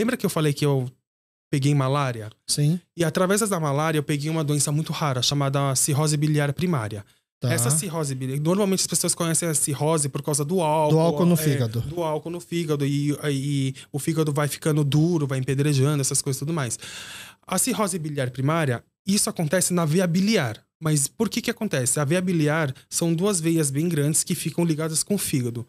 Lembra que eu falei que eu peguei malária? Sim. E através da malária eu peguei uma doença muito rara chamada cirrose biliar primária. Tá. Essa cirrose biliar. Normalmente as pessoas conhecem a cirrose por causa do álcool. Do álcool no é, fígado. Do álcool no fígado. E, e o fígado vai ficando duro, vai empedrejando, essas coisas e tudo mais. A cirrose biliar primária, isso acontece na veia biliar. Mas por que que acontece? A veia biliar são duas veias bem grandes que ficam ligadas com o fígado.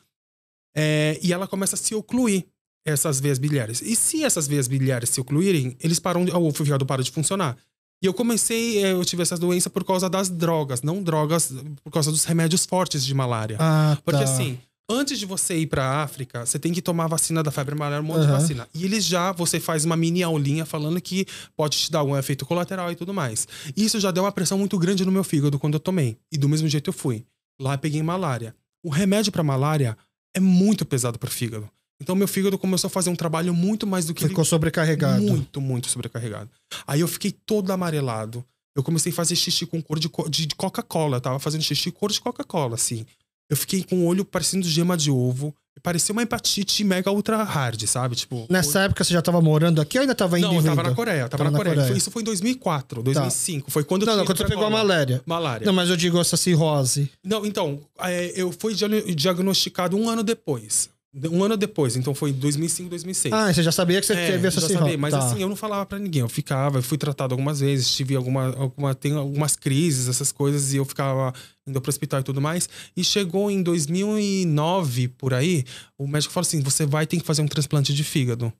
É, e ela começa a se ocluir essas veias biliares. E se essas veias biliares se ocluírem, eles param, o fígado para de funcionar. E eu comecei, eh, eu tive essa doença por causa das drogas, não drogas, por causa dos remédios fortes de malária. Ah, tá. Porque assim, antes de você ir para a África, você tem que tomar vacina da febre malária, um monte uhum. de vacina. E eles já, você faz uma mini aulinha falando que pode te dar um efeito colateral e tudo mais. E isso já deu uma pressão muito grande no meu fígado quando eu tomei. E do mesmo jeito eu fui. Lá eu peguei malária. O remédio para malária é muito pesado pro fígado. Então meu fígado começou a fazer um trabalho muito mais do que ficou ele... sobrecarregado. Muito, muito sobrecarregado. Aí eu fiquei todo amarelado. Eu comecei a fazer xixi com cor de, co... de Coca-Cola. Tava fazendo xixi cor de Coca-Cola, assim. Eu fiquei com o olho parecendo gema de ovo. Parecia uma hepatite mega ultra hard, sabe? Tipo, Nessa época você já tava morando aqui ou ainda tava indo Não, eu tava na Coreia. Tava, tava na, na Coreia. Coreia. Isso foi em 2004, 2005. Tá. Foi quando Não, não, quando você pegou a malária. Malária. Não, mas eu digo essa cirrose. Não, então, é, eu fui diagnosticado um ano depois. Um ano depois, então foi 2005, 2006. Ah, você já sabia que você é, teve essa já assim, sabia, Mas tá. assim, eu não falava para ninguém. Eu ficava, eu fui tratado algumas vezes, tive alguma, alguma, tem algumas crises, essas coisas, e eu ficava indo pro hospital e tudo mais. E chegou em 2009, por aí, o médico falou assim: você vai ter que fazer um transplante de fígado.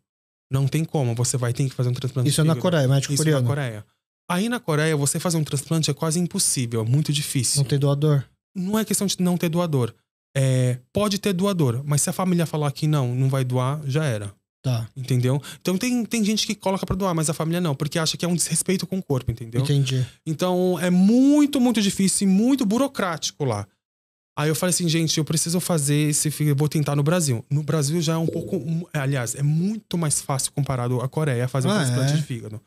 Não tem como, você vai ter que fazer um transplante Isso de é fígado. Isso na Coreia, médico Isso é coreano. na Coreia. Aí na Coreia, você fazer um transplante é quase impossível, é muito difícil. Não ter doador? Não é questão de não ter doador é, pode ter doador, mas se a família falar que não, não vai doar, já era. Tá. Entendeu? Então tem, tem gente que coloca pra doar, mas a família não, porque acha que é um desrespeito com o corpo, entendeu? Entendi. Então é muito, muito difícil e muito burocrático lá. Aí eu falei assim, gente, eu preciso fazer esse fígado, vou tentar no Brasil. No Brasil já é um pouco. Aliás, é muito mais fácil comparado à Coreia fazer ah, um transplante é? de fígado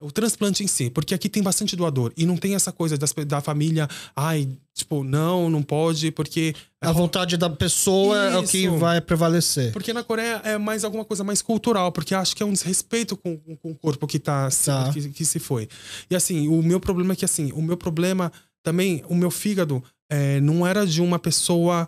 o transplante em si, porque aqui tem bastante doador e não tem essa coisa das, da família, ai, tipo, não, não pode, porque. É A vontade da pessoa Isso. é o que vai prevalecer. Porque na Coreia é mais alguma coisa mais cultural, porque acho que é um desrespeito com, com o corpo que tá, tá. Que, que, se foi. E assim, o meu problema é que assim, o meu problema também, o meu fígado é, não era de uma pessoa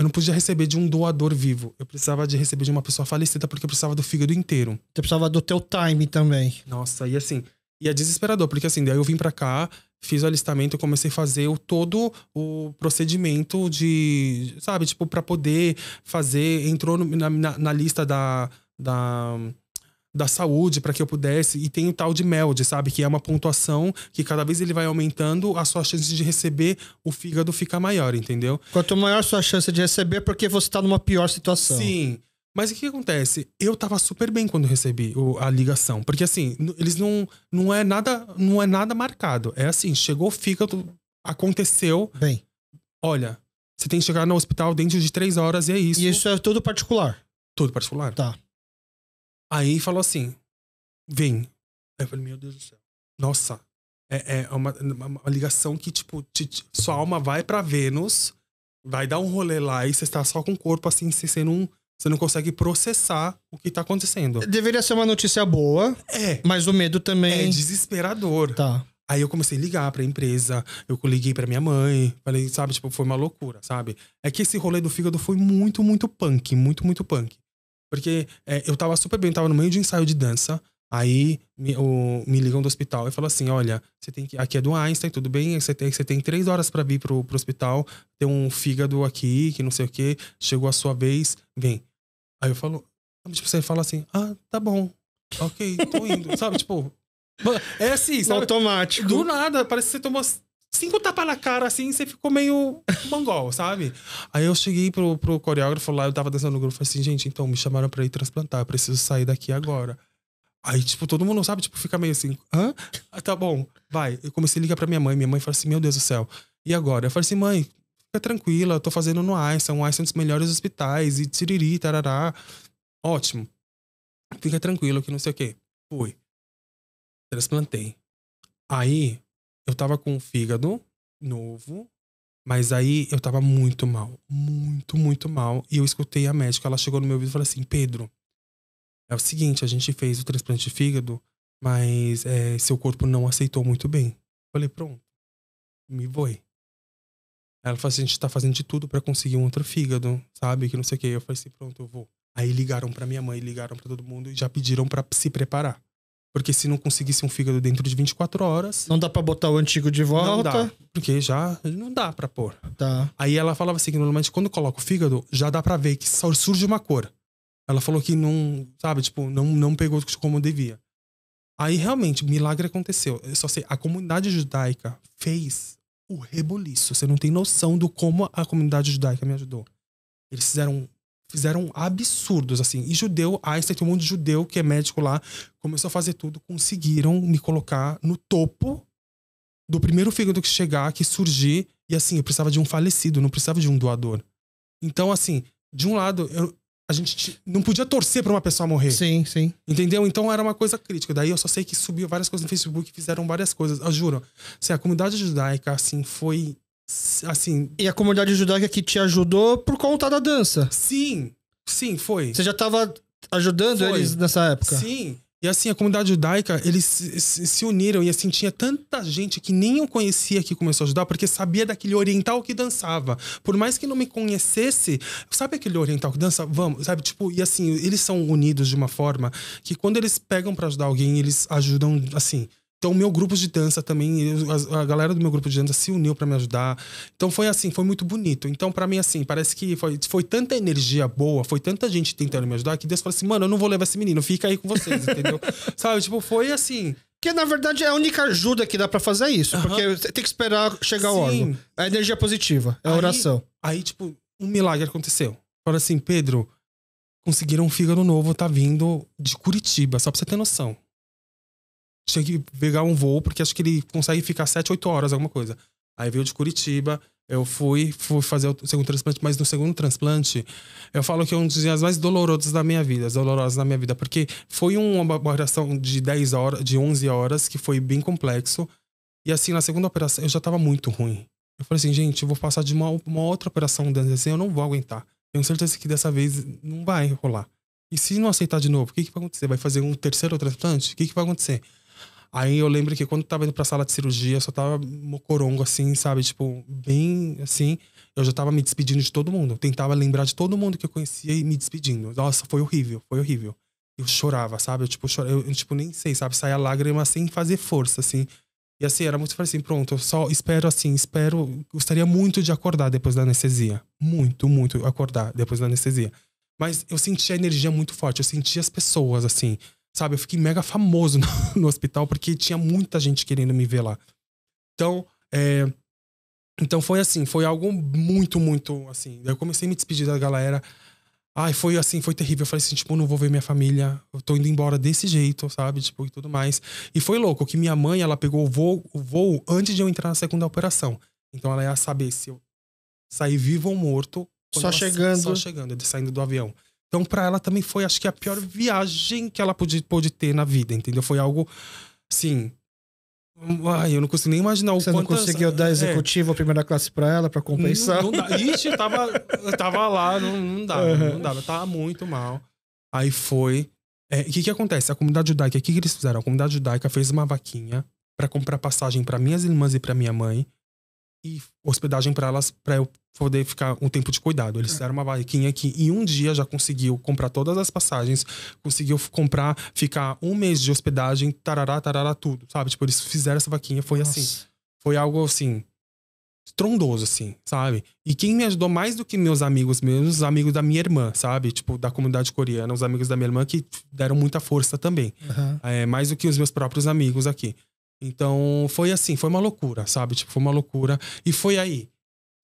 eu não podia receber de um doador vivo. Eu precisava de receber de uma pessoa falecida porque eu precisava do fígado inteiro. Você precisava do teu time também. Nossa, e assim, e é desesperador, porque assim, daí eu vim para cá, fiz o alistamento, comecei a fazer o, todo o procedimento de, sabe, tipo, para poder fazer, entrou na, na, na lista da, da da saúde para que eu pudesse. E tem o tal de MELD, sabe? Que é uma pontuação que cada vez ele vai aumentando, a sua chance de receber o fígado fica maior, entendeu? Quanto maior a sua chance de receber, porque você está numa pior situação. Sim. Mas o que acontece? Eu tava super bem quando recebi a ligação. Porque assim, eles não. Não é nada, não é nada marcado. É assim, chegou o fígado, aconteceu. Bem. Olha, você tem que chegar no hospital dentro de três horas e é isso. E isso é tudo particular? Tudo particular. Tá. Aí falou assim: vem. Aí eu falei: meu Deus do céu. Nossa, é, é uma, uma, ligação que, tipo, te, te, sua alma vai para Vênus, vai dar um rolê lá e você está só com o corpo assim, você não, você não consegue processar o que tá acontecendo. Deveria ser uma notícia boa. É. Mas o medo também. É desesperador. Tá. Aí eu comecei a ligar pra empresa, eu liguei pra minha mãe, falei, sabe, tipo, foi uma loucura, sabe? É que esse rolê do fígado foi muito, muito punk, muito, muito punk. Porque é, eu tava super bem, tava no meio de um ensaio de dança. Aí me, o, me ligam do hospital e falam assim: olha, você tem que. Aqui é do Einstein, tudo bem? Você tem, você tem três horas para vir pro, pro hospital, tem um fígado aqui, que não sei o quê, chegou a sua vez, vem. Aí eu falo, tipo, você fala assim, ah, tá bom, ok, tô indo. sabe, tipo. É assim, sabe? Automático. Do nada, parece que você tomou cinco tapas na cara, assim, você ficou meio mongol, sabe? Aí eu cheguei pro, pro coreógrafo lá, eu tava dançando no grupo, falei assim, gente, então, me chamaram pra ir transplantar, eu preciso sair daqui agora. Aí, tipo, todo mundo, sabe? Tipo, fica meio assim, hã? Ah, tá bom, vai. Eu comecei a ligar pra minha mãe, minha mãe falou assim, meu Deus do céu, e agora? Eu falei assim, mãe, fica tranquila, eu tô fazendo no Einstein, o Einstein é um dos melhores hospitais, e tiriri, tarará. Ótimo. Fica tranquilo, que não sei o quê. Fui. Transplantei. Aí, eu tava com o fígado novo, mas aí eu tava muito mal, muito, muito mal. E eu escutei a médica, ela chegou no meu ouvido e falou assim: Pedro, é o seguinte, a gente fez o transplante de fígado, mas é, seu corpo não aceitou muito bem. falei: pronto, me voe. Ela falou assim: a gente tá fazendo de tudo para conseguir um outro fígado, sabe? Que não sei o quê. Eu falei assim: pronto, eu vou. Aí ligaram para minha mãe, ligaram para todo mundo e já pediram para se preparar. Porque se não conseguisse um fígado dentro de 24 horas. Não dá para botar o antigo de volta. Não dá, porque já não dá para pôr. Tá. Aí ela falava assim: que normalmente quando coloca o fígado, já dá para ver que só surge uma cor. Ela falou que não, sabe, tipo, não, não pegou como devia. Aí realmente, milagre aconteceu. Eu só sei, a comunidade judaica fez o reboliço. Você não tem noção do como a comunidade judaica me ajudou. Eles fizeram fizeram absurdos, assim. E judeu, Einstein, tem um monte de judeu que é médico lá, começou a fazer tudo, conseguiram me colocar no topo do primeiro fígado que chegar, que surgir. E assim, eu precisava de um falecido, não precisava de um doador. Então, assim, de um lado, eu, a gente não podia torcer para uma pessoa morrer. Sim, sim. Entendeu? Então era uma coisa crítica. Daí eu só sei que subiu várias coisas no Facebook, fizeram várias coisas. Eu juro. Assim, a comunidade judaica, assim, foi assim. E a comunidade judaica que te ajudou por conta da dança? Sim, sim, foi. Você já estava ajudando foi. eles nessa época? Sim. E assim, a comunidade judaica, eles se uniram e assim, tinha tanta gente que nem eu conhecia que começou a ajudar, porque sabia daquele oriental que dançava. Por mais que não me conhecesse, sabe aquele oriental que dança? Vamos, sabe? Tipo, e assim, eles são unidos de uma forma que quando eles pegam para ajudar alguém, eles ajudam, assim, então, meu grupo de dança também, eu, a, a, galera do meu grupo de dança se uniu para me ajudar. Então, foi assim, foi muito bonito. Então, para mim, assim, parece que foi, foi tanta energia boa, foi tanta gente tentando me ajudar, que Deus falou assim: mano, eu não vou levar esse menino, fica aí com vocês, entendeu? Sabe? Tipo, foi assim. Que na verdade é a única ajuda que dá para fazer é isso, uhum. porque tem que esperar chegar Sim. o órgão. A energia positiva, é a aí, oração. Aí, tipo, um milagre aconteceu. Fala assim, Pedro, conseguiram um fígado novo, tá vindo de Curitiba, só pra você ter noção tinha que pegar um voo, porque acho que ele consegue ficar 7, 8 horas, alguma coisa. Aí veio de Curitiba, eu fui, fui fazer o segundo transplante, mas no segundo transplante, eu falo que é um dos dias mais dolorosos da minha vida, dolorosos da minha vida, porque foi uma operação de 10 horas, de 11 horas, que foi bem complexo. E assim, na segunda operação, eu já tava muito ruim. Eu falei assim, gente, eu vou passar de uma, uma outra operação dentro assim, eu não vou aguentar. Tenho certeza que dessa vez não vai rolar. E se não aceitar de novo, o que, que vai acontecer? Vai fazer um terceiro transplante? O que, que vai acontecer? Aí eu lembro que quando eu tava indo pra sala de cirurgia, eu só tava mocorongo, assim, sabe? Tipo, bem assim. Eu já tava me despedindo de todo mundo. Eu tentava lembrar de todo mundo que eu conhecia e me despedindo. Nossa, foi horrível, foi horrível. Eu chorava, sabe? Eu, tipo, chorava, eu, eu, tipo, nem sei, sabe? Saía lágrima sem fazer força, assim. E assim, era muito assim, pronto, eu só espero assim, espero. Gostaria muito de acordar depois da anestesia. Muito, muito acordar depois da anestesia. Mas eu sentia a energia muito forte, eu sentia as pessoas, assim. Sabe, eu fiquei mega famoso no, no hospital porque tinha muita gente querendo me ver lá. Então, é, então foi assim, foi algo muito, muito assim. Eu comecei a me despedir da galera. Ai, foi assim, foi terrível. Eu falei assim, tipo, não vou ver minha família. Eu tô indo embora desse jeito, sabe? Tipo, e tudo mais. E foi louco que minha mãe, ela pegou o voo, o voo antes de eu entrar na segunda operação. Então ela ia saber se eu sair vivo ou morto. Só ela, chegando. Só chegando, saindo do avião. Então, para ela também foi, acho que, a pior viagem que ela pôde, pôde ter na vida, entendeu? Foi algo, assim. Ai, eu não consigo nem imaginar o Você quantas... não conseguiu dar executivo é. primeira classe para ela, para compensar? Não, não dá. Ixi, tava, tava lá, não, não dava, uhum. não dava. Tava muito mal. Aí foi. O é, que que acontece? A comunidade judaica, o que, que eles fizeram? A comunidade judaica fez uma vaquinha para comprar passagem para minhas irmãs e para minha mãe e hospedagem para elas, para eu poder ficar um tempo de cuidado. Eles fizeram é. uma barriquinha que em um dia já conseguiu comprar todas as passagens, conseguiu comprar, ficar um mês de hospedagem, tarará, tarará, tudo, sabe? Tipo, eles fizeram essa vaquinha, foi assim, Nossa. assim. Foi algo assim, estrondoso, assim, sabe? E quem me ajudou mais do que meus amigos mesmo, os amigos da minha irmã, sabe? Tipo, da comunidade coreana, os amigos da minha irmã que deram muita força também. Uhum. É, mais do que os meus próprios amigos aqui. Então foi assim, foi uma loucura, sabe? Tipo, foi uma loucura. E foi aí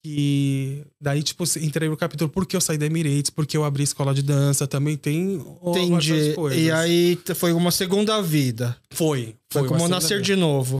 que daí, tipo, entrei no capítulo porque eu saí da Emirates, porque eu abri escola de dança, também tem coisas. E aí foi uma segunda vida. Foi. Foi, foi como nascer vida. de novo.